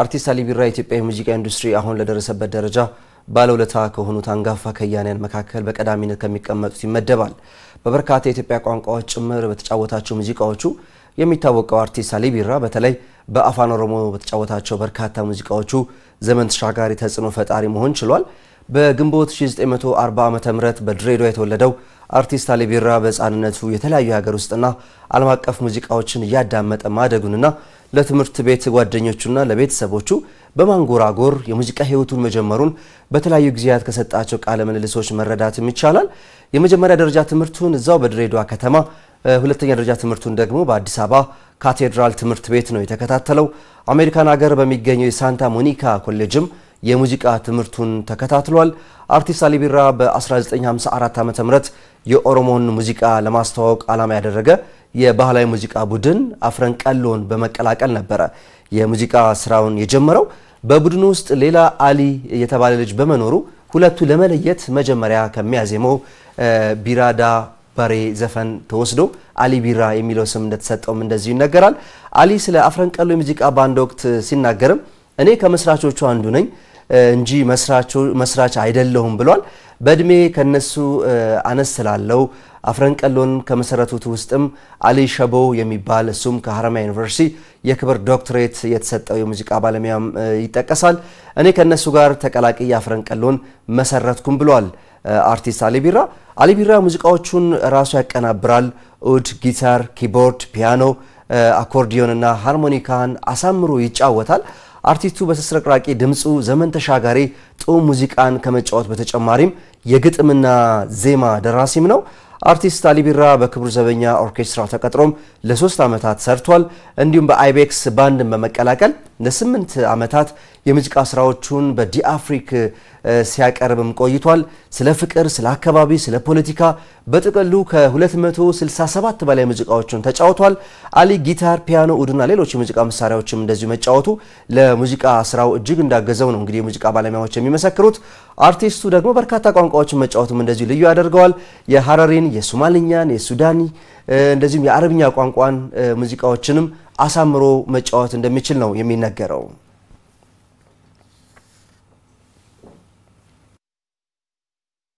አርቲስት አሊ ቢራ የኢትዮጵያ የሙዚቃ ኢንዱስትሪ አሁን ለደረሰበት ደረጃ ባለውለታ ከሆኑት አንጋፋ ከያንያን መካከል በቀዳሚነት ከሚቀመጡት ይመደባል። በበርካታ የኢትዮጵያ ቋንቋዎች ጭምር በተጫወታቸው ሙዚቃዎቹ የሚታወቀው አርቲስት አሊ ቢራ በተለይ በአፋን ኦሮሞ በተጫወታቸው በርካታ ሙዚቃዎቹ ዘመን ተሻጋሪ ተጽዕኖ ፈጣሪ መሆን ችሏል። በግንቦት 1940 ዓ ም በድሬዳዋ የተወለደው አርቲስት አሊ ቢራ በሕፃንነቱ የተለያዩ የሀገር ውስጥና ዓለም አቀፍ ሙዚቃዎችን እያዳመጠ ማደጉንና ለትምህርት ቤት ጓደኞቹና ለቤተሰቦቹ በማንጎራጎር የሙዚቃ ህይወቱን መጀመሩን በተለያዩ ጊዜያት ከሰጣቸው ቃለ ምልልሶች መረዳትም ይቻላል። የመጀመሪያ ደረጃ ትምህርቱን እዛው በድሬዳዋ ከተማ፣ ሁለተኛ ደረጃ ትምህርቱን ደግሞ በአዲስ አበባ ካቴድራል ትምህርት ቤት ነው የተከታተለው። አሜሪካን ሀገር በሚገኘው የሳንታ ሞኒካ ኮሌጅም የሙዚቃ ትምህርቱን ተከታትሏል። አርቲስት አሊ ቢራ በ1954 ም የኦሮሞን ሙዚቃ ለማስተዋወቅ ዓላማ ያደረገ የባህላዊ ሙዚቃ ቡድን አፍረንቀሎን በመቀላቀል ነበረ የሙዚቃ ስራውን የጀመረው። በቡድኑ ውስጥ ሌላ አሊ የተባለ ልጅ በመኖሩ ሁለቱ ለመለየት መጀመሪያ ከሚያዜመው ቢራዳ ባሬ ዘፈን ተወስዶ አሊ ቢራ የሚለው ስም እንደተሰጠውም እንደዚሁ ይነገራል። አሊ ስለ አፍረንቀሎ የሙዚቃ ባንድ ወቅት ሲናገርም እኔ ከመስራቾቹ አንዱ ነኝ እንጂ መስራች አይደለሁም ብሏል። በእድሜ ከነሱ አነስ ስላለው አፍረንቀሎን ከመሰረቱት ውስጥም አሊ ሸቦ የሚባል እሱም ከሀረማያ ዩኒቨርሲቲ የክብር ዶክትሬት የተሰጠው የሙዚቃ ባለሙያም ይጠቀሳል። እኔ ከእነሱ ጋር ተቀላቂ አፍረንቀሎን መሰረትኩም ብሏል። አርቲስት አሊ ቢራ አሊ ቢራ ሙዚቃዎቹን ራሱ ያቀናብራል። ኡድ፣ ጊታር፣ ኪቦርድ፣ ፒያኖ፣ አኮርዲዮን ና ሃርሞኒካን አሳምሮ ይጫወታል። አርቲስቱ በተስረቅራቂ ድምፁ ዘመን ተሻጋሪ ጥዑም ሙዚቃን ከመጫወት በተጨማሪም የግጥምና ዜማ ደራሲም ነው። አርቲስት አሊ ቢራ በክቡር ዘበኛ ኦርኬስትራ ተቀጥሮም ለሶስት ዓመታት ሰርቷል። እንዲሁም በአይቤክስ ባንድን በመቀላቀል ለስምንት ዓመታት የሙዚቃ ስራዎቹን አፍሪክ ሲያቀርብም ቆይቷል። ስለ ፍቅር፣ ስለ አካባቢ፣ ስለ ፖለቲካ በጥቅሉ ከ267 በላይ ሙዚቃዎችን ተጫውቷል። አሊ ጊታር፣ ፒያኖ፣ ኡድና ሌሎች የሙዚቃ መሳሪያዎችም እንደዚሁ መጫወቱ ለሙዚቃ ስራው እጅግ እንዳገዘው ነው እንግዲህ የሙዚቃ ባለሙያዎች የሚመሰክሩት። አርቲስቱ ደግሞ በርካታ ቋንቋዎችን መጫወቱም እንደዚሁ ልዩ ያደርገዋል። የሀረሪን፣ የሶማልኛን፣ የሱዳኒ እንደዚሁም የአረብኛ ቋንቋን ሙዚቃዎችንም አሳምሮ መጫወት እንደሚችል ነው የሚነገረው።